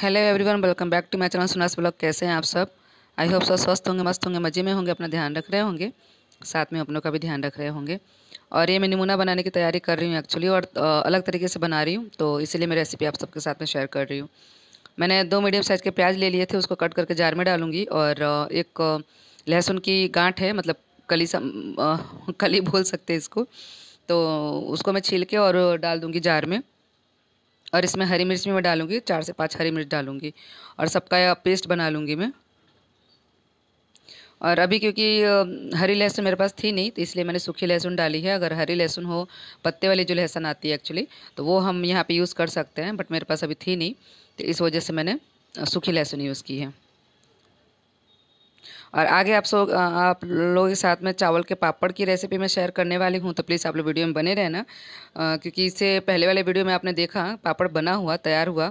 hello everyone welcome back to my channel सुनास blog कैसे हैं आप सब आई होप सब स्वस्थ होंगे मस्त होंगे मज़े में होंगे अपना ध्यान रख रहे होंगे साथ में अपनों का भी ध्यान रख रहे होंगे और ये मैं नमूना बनाने की तैयारी कर रही हूँ एक्चुअली और अलग तरीके से बना रही हूँ तो इसीलिए मैं रेसिपी आप सबके साथ में शेयर कर रही हूँ मैंने दो मीडियम साइज़ के प्याज ले लिए थे उसको कट करके जार में डालूंगी और एक लहसुन की गांठ है मतलब कली सम कली बोल सकते हैं इसको तो उसको मैं छील के और डाल दूँगी जार में और इसमें हरी मिर्च भी मैं डालूँगी चार से पाँच हरी मिर्च डालूँगी और सबका पेस्ट बना लूँगी मैं और अभी क्योंकि हरी लहसुन मेरे पास थी नहीं तो इसलिए मैंने सूखी लहसुन डाली है अगर हरी लहसुन हो पत्ते वाली जो लहसुन आती है एक्चुअली तो वो हम यहाँ पे यूज़ कर सकते हैं बट मेरे पास अभी थी नहीं तो इस वजह से मैंने सूखी लहसुन यूज़ की है और आगे आप सो आप लोगों के साथ में चावल के पापड़ की रेसिपी मैं शेयर करने वाली हूँ तो प्लीज़ आप लोग वीडियो में बने रहना क्योंकि इससे पहले वाले वीडियो में आपने देखा पापड़ बना हुआ तैयार हुआ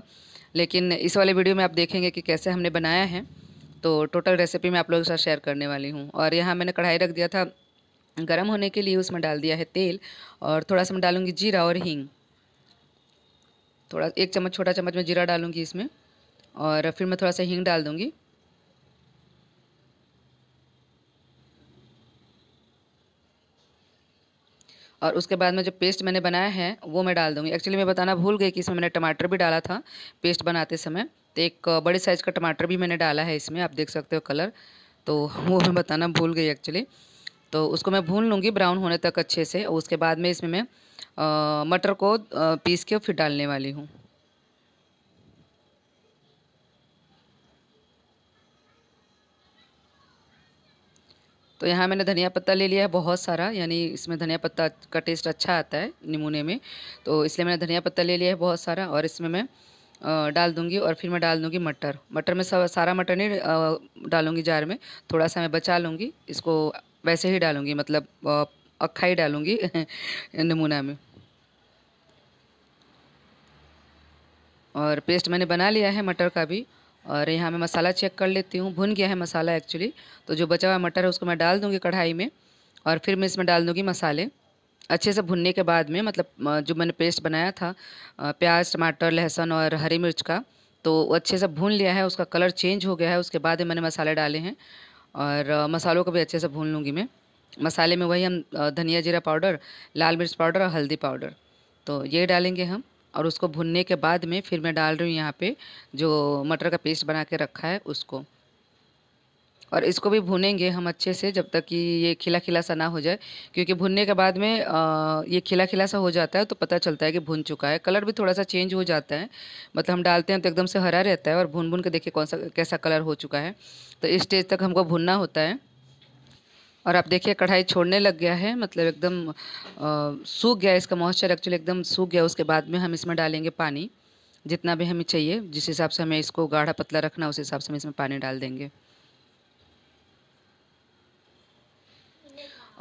लेकिन इस वाले वीडियो में आप देखेंगे कि कैसे हमने बनाया है तो टोटल रेसिपी मैं आप लोगों के साथ शेयर करने वाली हूँ और यहाँ मैंने कढ़ाई रख दिया था गर्म होने के लिए उसमें डाल दिया है तेल और थोड़ा सा मैं डालूँगी जीरा और हींग थोड़ा एक चम्मच छोटा चम्मच में जीरा डालूँगी इसमें और फिर मैं थोड़ा सा हींग डाल दूँगी और उसके बाद में जो पेस्ट मैंने बनाया है वो मैं डाल दूँगी एक्चुअली मैं बताना भूल गई कि इसमें मैंने टमाटर भी डाला था पेस्ट बनाते समय तो एक बड़े साइज़ का टमाटर भी मैंने डाला है इसमें आप देख सकते हो कलर तो वो मैं बताना भूल गई एक्चुअली तो उसको मैं भून लूँगी ब्राउन होने तक अच्छे से और उसके बाद में इसमें मैं मटर को पीस के फिर डालने वाली हूँ तो यहाँ मैंने धनिया पत्ता ले लिया है बहुत सारा यानी इसमें धनिया पत्ता का टेस्ट अच्छा आता है नमूने में तो इसलिए मैंने धनिया पत्ता ले लिया है बहुत सारा और इसमें मैं डाल दूंगी और फिर मैं डाल दूंगी मटर मटर में सारा मटर नहीं डालूंगी जार में थोड़ा सा मैं बचा लूँगी इसको वैसे ही डालूंगी मतलब अक्खा ही डालूंगी नमूना में और पेस्ट मैंने बना लिया है मटर का भी और यहाँ मैं मसाला चेक कर लेती हूँ भुन गया है मसाला एक्चुअली तो जो बचा हुआ मटर है उसको मैं डाल दूँगी कढ़ाई में और फिर मैं इसमें डाल दूँगी मसाले अच्छे से भुनने के बाद में मतलब जो मैंने पेस्ट बनाया था प्याज टमाटर लहसुन और हरी मिर्च का तो अच्छे से भून लिया है उसका कलर चेंज हो गया है उसके बाद मैंने मसाले डाले हैं और मसालों को भी अच्छे से भून लूँगी मैं मसाले में वही हम धनिया जीरा पाउडर लाल मिर्च पाउडर और हल्दी पाउडर तो ये डालेंगे हम और उसको भुनने के बाद में फिर मैं डाल रही हूँ यहाँ पे जो मटर का पेस्ट बना के रखा है उसको और इसको भी भुनेंगे हम अच्छे से जब तक कि ये खिला खिला सा ना हो जाए क्योंकि भुनने के बाद में ये खिला खिला सा हो जाता है तो पता चलता है कि भुन चुका है कलर भी थोड़ा सा चेंज हो जाता है मतलब हम डालते हैं तो एकदम से हरा रहता है और भुन भुन के देखिए कौन सा कैसा कलर हो चुका है तो इस स्टेज तक हमको भुनना होता है और आप देखिए कढ़ाई छोड़ने लग गया है मतलब एकदम सूख गया इसका मॉइस्चर एक्चुअली एकदम सूख गया उसके बाद में हम इसमें डालेंगे पानी जितना भी हमें चाहिए जिस हिसाब से हमें इसको गाढ़ा पतला रखना उस हिसाब से हम इसमें पानी डाल देंगे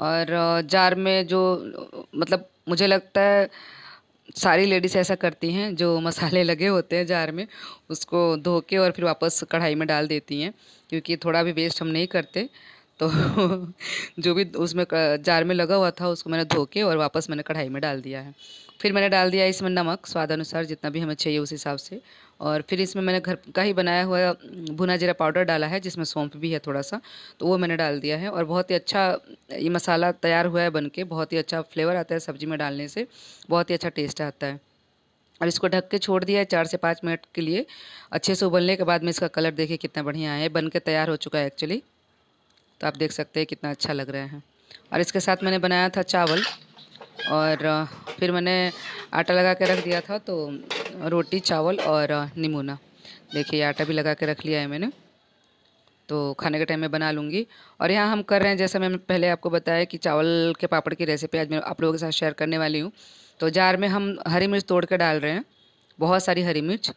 और जार में जो मतलब मुझे लगता है सारी लेडीज़ ऐसा करती हैं जो मसाले लगे होते हैं जार में उसको धो के और फिर वापस कढ़ाई में डाल देती हैं क्योंकि थोड़ा भी वेस्ट हम नहीं करते तो जो भी उसमें जार में लगा हुआ था उसको मैंने धो के और वापस मैंने कढ़ाई में डाल दिया है फिर मैंने डाल दिया इसमें नमक स्वाद अनुसार जितना भी हमें चाहिए उस हिसाब से और फिर इसमें मैंने घर का ही बनाया हुआ भुना जीरा पाउडर डाला है जिसमें सौंफ भी है थोड़ा सा तो वो मैंने डाल दिया है और बहुत ही अच्छा ये मसाला तैयार हुआ है बन के बहुत ही अच्छा फ्लेवर आता है सब्ज़ी में डालने से बहुत ही अच्छा टेस्ट आता है और इसको ढक के छोड़ दिया है चार से पाँच मिनट के लिए अच्छे से उबलने के बाद में इसका कलर देखिए कितना बढ़िया है बन के तैयार हो चुका है एक्चुअली तो आप देख सकते हैं कितना अच्छा लग रहा है और इसके साथ मैंने बनाया था चावल और फिर मैंने आटा लगा के रख दिया था तो रोटी चावल और निमोना देखिए आटा भी लगा के रख लिया है मैंने तो खाने के टाइम में बना लूँगी और यहाँ हम कर रहे हैं जैसा मैंने पहले आपको बताया कि चावल के पापड़ की रेसिपी आज मैं आप लोगों के साथ शेयर करने वाली हूँ तो जार में हम हरी मिर्च तोड़ के डाल रहे हैं बहुत सारी हरी मिर्च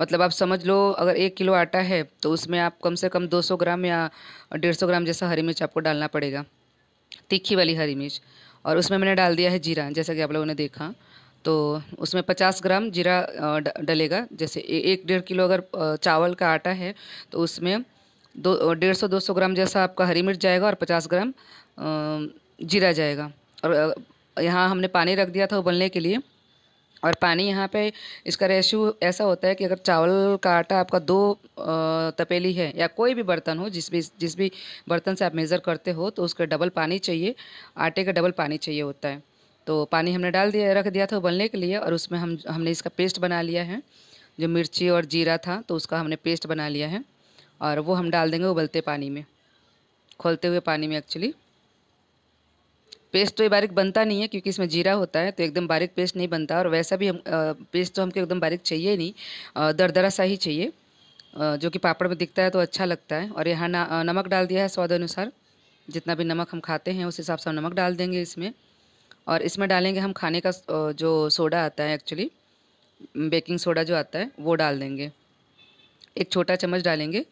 मतलब आप समझ लो अगर एक किलो आटा है तो उसमें आप कम से कम 200 ग्राम या 150 ग्राम जैसा हरी मिर्च आपको डालना पड़ेगा तीखी वाली हरी मिर्च और उसमें मैंने डाल दिया है जीरा जैसा कि आप लोगों ने देखा तो उसमें 50 ग्राम जीरा डलेगा जैसे एक डेढ़ किलो अगर चावल का आटा है तो उसमें दो डेढ़ सौ दो सौ ग्राम जैसा आपका हरी मिर्च जाएगा और पचास ग्राम जीरा जाएगा और यहाँ हमने पानी रख दिया था उबलने के लिए और पानी यहाँ पे इसका रेशियो ऐसा होता है कि अगर चावल का आटा आपका दो तपेली है या कोई भी बर्तन हो जिस भी जिस भी बर्तन से आप मेज़र करते हो तो उसका डबल पानी चाहिए आटे का डबल पानी चाहिए होता है तो पानी हमने डाल दिया रख दिया था उबलने के लिए और उसमें हम हमने इसका पेस्ट बना लिया है जो मिर्ची और जीरा था तो उसका हमने पेस्ट बना लिया है और वो हम डाल देंगे उबलते पानी में खोलते हुए पानी में एक्चुअली पेस्ट तो ये बारीक बनता नहीं है क्योंकि इसमें जीरा होता है तो एकदम बारीक पेस्ट नहीं बनता और वैसा भी हम पेस्ट तो हमको एकदम बारीक चाहिए नहीं दरदरा सा ही चाहिए जो कि पापड़ में दिखता है तो अच्छा लगता है और यहाँ नमक डाल दिया है स्वाद अनुसार जितना भी नमक हम खाते हैं उस हिसाब से हम नमक डाल देंगे इसमें और इसमें डालेंगे हम खाने का जो सोडा आता है एक्चुअली बेकिंग सोडा जो आता है वो डाल देंगे एक छोटा चम्मच डालेंगे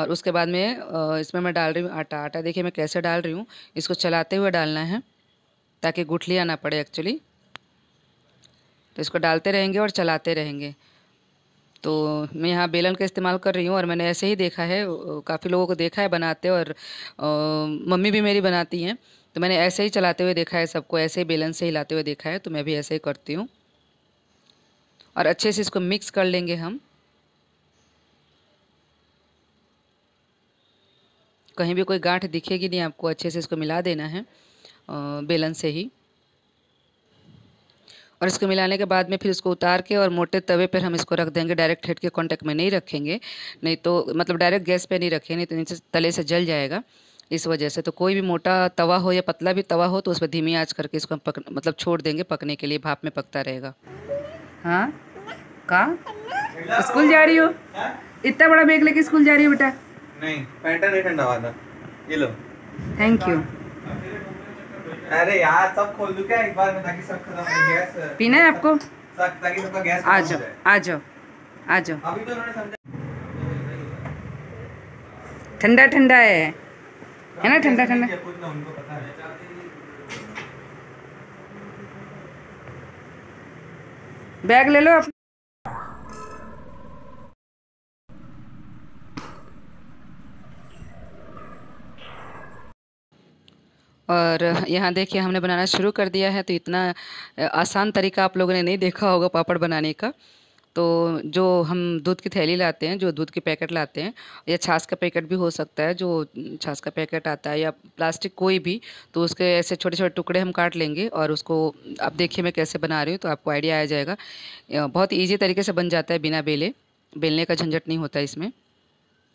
और उसके बाद में इसमें मैं डाल रही हूँ आटा आटा देखिए मैं कैसे डाल रही हूँ इसको चलाते हुए डालना है ताकि गुठलियाँ ना पड़े एक्चुअली तो इसको डालते रहेंगे और चलाते रहेंगे तो मैं यहाँ बेलन का इस्तेमाल कर रही हूँ और मैंने ऐसे ही देखा है काफ़ी लोगों को देखा है बनाते और आ, मम्मी भी मेरी बनाती हैं तो मैंने ऐसे ही चलाते हुए देखा है सबको ऐसे ही बेलन से हिलाते हुए देखा है तो मैं भी ऐसे ही करती हूँ और अच्छे से इसको मिक्स कर लेंगे हम कहीं भी कोई गांठ दिखेगी नहीं आपको अच्छे से इसको मिला देना है बेलन से ही और इसको मिलाने के बाद में फिर इसको उतार के और मोटे तवे पर हम इसको रख देंगे डायरेक्ट हेड के कांटेक्ट में नहीं रखेंगे नहीं तो मतलब डायरेक्ट गैस पे नहीं रखेंगे नहीं तो नीचे तले से जल जाएगा इस वजह से तो कोई भी मोटा तवा हो या पतला भी तवा हो तो उस पर धीमी आँच करके इसको हम पक मतलब छोड़ देंगे पकने के लिए भाप में पकता रहेगा हाँ कहाँ स्कूल जा रही हो इतना बड़ा बैग लेके स्कूल जा रही हो बेटा नहीं पैटर्न ठंडा वाला ये लो थैंक यू अरे यार सब खोल दूं क्या एक बार में ताकि सब खत्म हो गैस पीना है आपको ताकि सबका गैस आ जाओ आ जाओ आ जाओ अभी तो उन्होंने ठंडा ठंडा है है ना ठंडा ठंडा बैग ले लो आप और यहाँ देखिए हमने बनाना शुरू कर दिया है तो इतना आसान तरीका आप लोगों ने नहीं देखा होगा पापड़ बनाने का तो जो हम दूध की थैली लाते हैं जो दूध के पैकेट लाते हैं या छाछ का पैकेट भी हो सकता है जो छाछ का पैकेट आता है या प्लास्टिक कोई भी तो उसके ऐसे छोटे छोटे टुकड़े हम काट लेंगे और उसको आप देखिए मैं कैसे बना रही हूँ तो आपको आइडिया आ जाएगा बहुत ईजी तरीके से बन जाता है बिना बेले बेलने का झंझट नहीं होता इसमें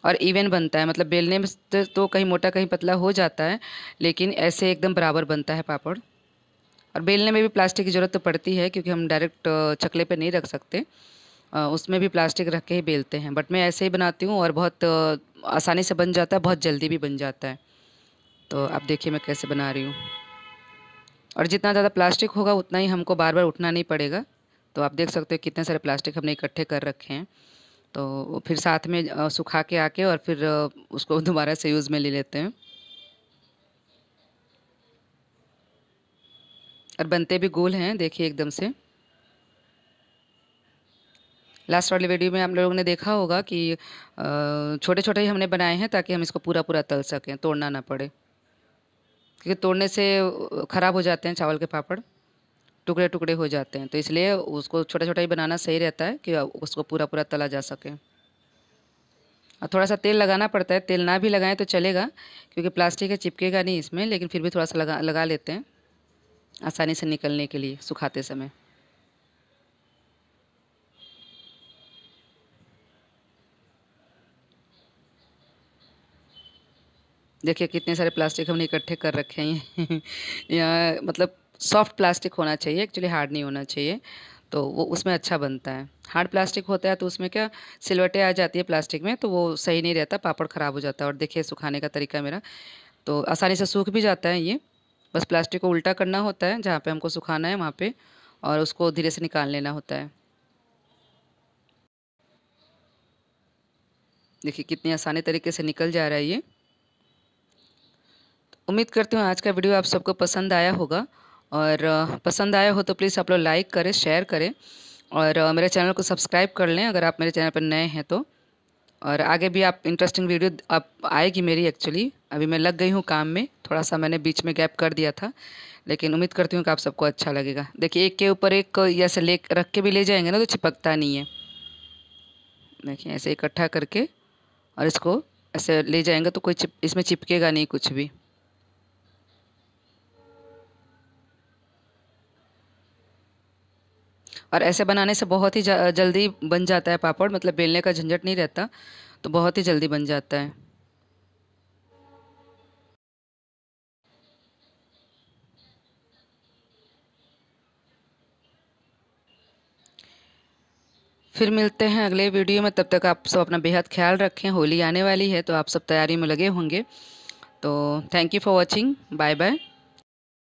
और इवन बनता है मतलब बेलने में तो, तो कहीं मोटा कहीं पतला हो जाता है लेकिन ऐसे एकदम बराबर बनता है पापड़ और बेलने में भी प्लास्टिक की ज़रूरत तो पड़ती है क्योंकि हम डायरेक्ट चकले पर नहीं रख सकते उसमें भी प्लास्टिक रख के ही बेलते हैं बट मैं ऐसे ही बनाती हूँ और बहुत आसानी से बन जाता है बहुत जल्दी भी बन जाता है तो आप देखिए मैं कैसे बना रही हूँ और जितना ज़्यादा प्लास्टिक होगा उतना ही हमको बार बार उठना नहीं पड़ेगा तो आप देख सकते हो कितने सारे प्लास्टिक हमने इकट्ठे कर रखे हैं तो फिर साथ में सुखा के आके और फिर उसको दोबारा से यूज़ में ले लेते हैं और बनते भी गोल हैं देखिए एकदम से लास्ट वाली वीडियो में आप लोगों ने देखा होगा कि छोटे छोटे ही हमने बनाए हैं ताकि हम इसको पूरा पूरा तल सकें तोड़ना ना पड़े क्योंकि तोड़ने से ख़राब हो जाते हैं चावल के पापड़ टुकड़े टुकड़े हो जाते हैं तो इसलिए उसको छोटा छोटा ही बनाना सही रहता है कि उसको पूरा पूरा तला जा सके और थोड़ा सा तेल लगाना पड़ता है तेल ना भी लगाएं तो चलेगा क्योंकि प्लास्टिक है चिपकेगा नहीं इसमें लेकिन फिर भी थोड़ा सा लगा लगा लेते हैं आसानी से निकलने के लिए सुखाते समय देखिए कितने सारे प्लास्टिक हमने इकट्ठे कर रखे हैं यहाँ मतलब सॉफ्ट प्लास्टिक होना चाहिए एक्चुअली हार्ड नहीं होना चाहिए तो वो उसमें अच्छा बनता है हार्ड प्लास्टिक होता है तो उसमें क्या सिलवटें आ जाती है प्लास्टिक में तो वो सही नहीं रहता पापड़ ख़राब हो जाता है और देखिए सुखाने का तरीका मेरा तो आसानी से सूख भी जाता है ये बस प्लास्टिक को उल्टा करना होता है जहाँ पे हमको सुखाना है वहाँ पे और उसको धीरे से निकाल लेना होता है देखिए कितनी आसानी तरीके से निकल जा रहा है ये उम्मीद करती हूँ आज का वीडियो आप सबको पसंद आया होगा और पसंद आया हो तो प्लीज़ आप लोग लाइक करें शेयर करें और मेरे चैनल को सब्सक्राइब कर लें अगर आप मेरे चैनल पर नए हैं तो और आगे भी आप इंटरेस्टिंग वीडियो आप आएगी मेरी एक्चुअली अभी मैं लग गई हूँ काम में थोड़ा सा मैंने बीच में गैप कर दिया था लेकिन उम्मीद करती हूँ कि आप सबको अच्छा लगेगा देखिए एक के ऊपर एक ऐसे ले रख के भी ले जाएंगे ना तो चिपकता नहीं है देखिए ऐसे इकट्ठा करके और इसको ऐसे ले जाएंगे तो कोई चिप इसमें चिपकेगा नहीं कुछ भी और ऐसे बनाने से बहुत ही जल्दी बन जाता है पापड़ मतलब बेलने का झंझट नहीं रहता तो बहुत ही जल्दी बन जाता है फिर मिलते हैं अगले वीडियो में तब तक आप सब अपना बेहद ख्याल रखें होली आने वाली है तो आप सब तैयारी में लगे होंगे तो thank you for watching bye bye